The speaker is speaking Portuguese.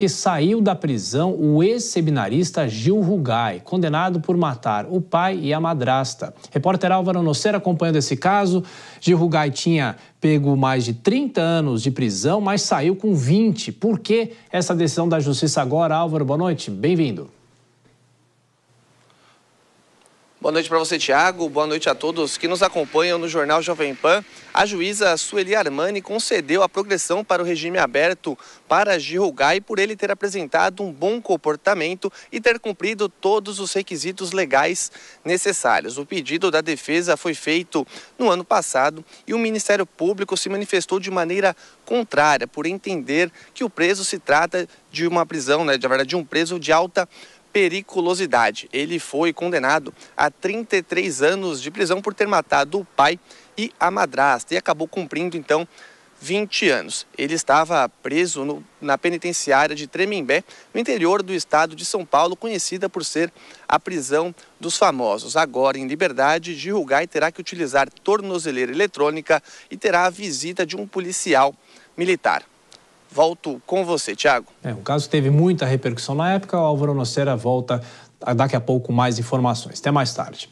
E saiu da prisão o ex-seminarista Gil Rugai, condenado por matar o pai e a madrasta. Repórter Álvaro Nocera acompanhando esse caso. Gil Rugai tinha pego mais de 30 anos de prisão, mas saiu com 20. Por que essa decisão da justiça agora, Álvaro? Boa noite, bem-vindo. Boa noite para você, Tiago. Boa noite a todos que nos acompanham no Jornal Jovem Pan. A juíza Sueli Armani concedeu a progressão para o regime aberto para Girogay por ele ter apresentado um bom comportamento e ter cumprido todos os requisitos legais necessários. O pedido da defesa foi feito no ano passado e o Ministério Público se manifestou de maneira contrária, por entender que o preso se trata de uma prisão, né, de, verdade, de um preso de alta periculosidade. Ele foi condenado a 33 anos de prisão por ter matado o pai e a madrasta e acabou cumprindo então 20 anos. Ele estava preso no, na penitenciária de Tremembé, no interior do estado de São Paulo, conhecida por ser a prisão dos famosos. Agora em liberdade, Girugai terá que utilizar tornozeleira eletrônica e terá a visita de um policial militar. Volto com você, Tiago. É, o caso teve muita repercussão na época. O Álvaro Nocera volta daqui a pouco mais informações. Até mais tarde.